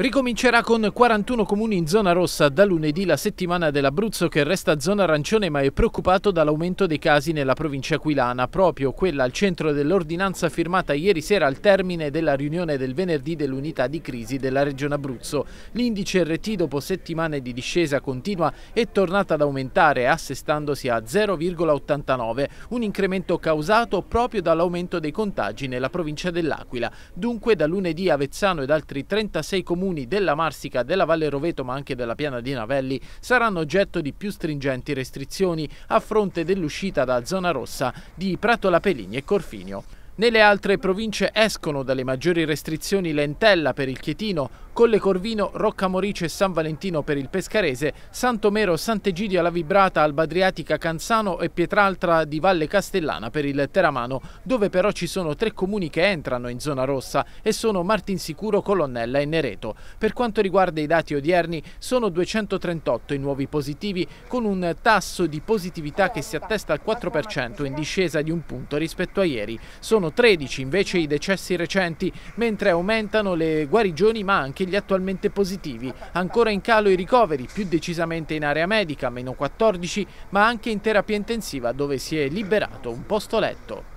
Ricomincerà con 41 comuni in zona rossa da lunedì la settimana dell'Abruzzo che resta zona arancione ma è preoccupato dall'aumento dei casi nella provincia aquilana, proprio quella al centro dell'ordinanza firmata ieri sera al termine della riunione del venerdì dell'unità di crisi della regione Abruzzo. L'indice RT dopo settimane di discesa continua è tornata ad aumentare assestandosi a 0,89, un incremento causato proprio dall'aumento dei contagi nella provincia dell'Aquila. Dunque da lunedì Avezzano ed altri 36 comuni comuni della Marsica, della Valle Roveto ma anche della Piana di Navelli saranno oggetto di più stringenti restrizioni a fronte dell'uscita da zona rossa di Pratola Peligni e Corfinio. Nelle altre province escono dalle maggiori restrizioni Lentella per il Chietino, Colle Corvino, Roccamorice e San Valentino per il Pescarese, Santomero, Sant'Egidio alla Vibrata, Alba Adriatica, Canzano e Pietraltra di Valle Castellana per il Teramano, dove però ci sono tre comuni che entrano in zona rossa e sono Martinsicuro, Colonnella e Nereto. Per quanto riguarda i dati odierni, sono 238 i nuovi positivi con un tasso di positività che si attesta al 4% in discesa di un punto rispetto a ieri. Sono 13 invece i decessi recenti, mentre aumentano le guarigioni ma anche gli gli attualmente positivi. Ancora in calo i ricoveri, più decisamente in area medica, meno 14, ma anche in terapia intensiva dove si è liberato un posto letto.